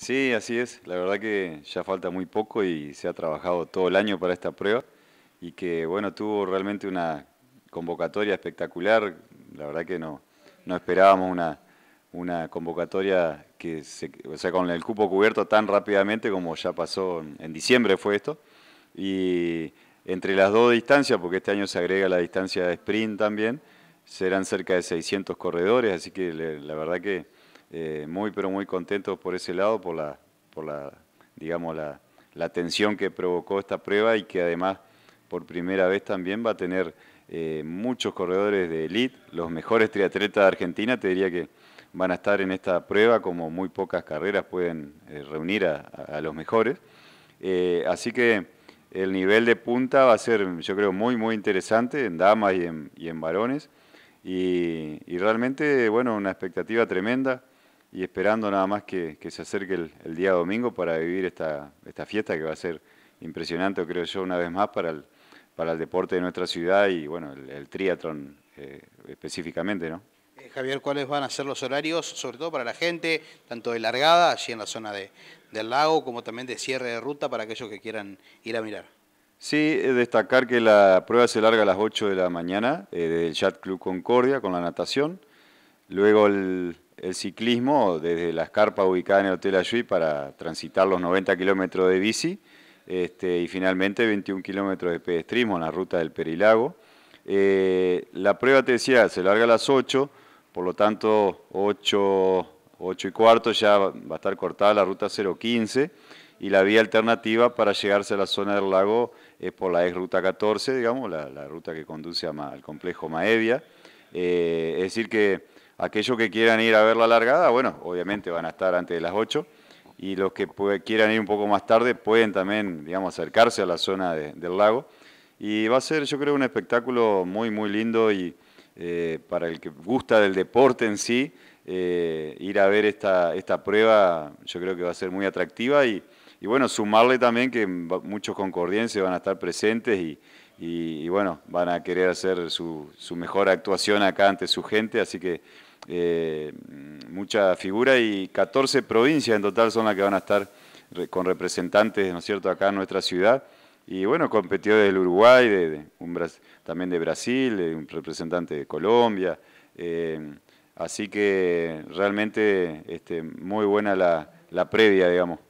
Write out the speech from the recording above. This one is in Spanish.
Sí, así es. La verdad que ya falta muy poco y se ha trabajado todo el año para esta prueba y que bueno, tuvo realmente una convocatoria espectacular. La verdad que no, no esperábamos una, convocatoria que se, o sea, con el cupo cubierto tan rápidamente como ya pasó en diciembre fue esto. Y entre las dos distancias, porque este año se agrega la distancia de sprint también, serán cerca de 600 corredores, así que la verdad que eh, muy pero muy contentos por ese lado, por la, por la digamos, la, tensión que provocó esta prueba y que además por primera vez también va a tener eh, muchos corredores de elite, los mejores triatletas de Argentina, te diría que van a estar en esta prueba, como muy pocas carreras pueden eh, reunir a, los mejores. así que el nivel de punta va a ser, yo creo, muy, muy interesante en damas y en, varones. Y, y realmente, bueno, una expectativa tremenda y esperando nada más que, se acerque el, día domingo para vivir esta, esta fiesta que va a ser impresionante, creo yo, una vez más para el, para el deporte de nuestra ciudad y bueno, el, el triatlón eh, específicamente, ¿no? Eh, Javier, ¿cuáles van a ser los horarios, sobre todo para la gente, tanto de largada, allí en la zona de, del lago, como también de cierre de ruta para aquellos que quieran ir a mirar? Sí, eh, destacar que la prueba se larga a las 8 de la mañana del Yacht Club Concordia con la natación. Luego el, el ciclismo desde la escarpa ubicada en el Hotel Ayuy para transitar los 90 kilómetros de bici este, y finalmente 21 kilómetros de pedestrismo en la ruta del Perilago. Eh, la prueba te decía, se larga a las 8, por lo tanto 8, y cuarto ya va a estar cortada la ruta 015 y la vía alternativa para llegarse a la zona del lago es por la ex ruta 14, digamos, la, ruta que conduce al complejo Maevia. Eh, es decir que Aquellos que quieran ir a ver la largada, bueno, obviamente van a estar antes de las 8 y los que quieran ir un poco más tarde pueden también, digamos, acercarse a la zona del lago. Y va a ser, yo creo, un espectáculo muy, muy lindo y eh, para el que gusta del deporte en sí, eh, ir a ver esta, esta prueba yo creo que va a ser muy atractiva y, bueno, sumarle también que muchos concordienses van a estar presentes y, y, bueno, van a querer hacer su, mejor actuación acá ante su gente, así que eh, mucha figura y 14 provincias en total son las que van a estar con representantes, ¿no es cierto?, acá en nuestra ciudad. Y bueno, competidores del Uruguay, de, también de Brasil, un representante de Colombia. Eh, así que realmente este, muy buena la, la previa, digamos.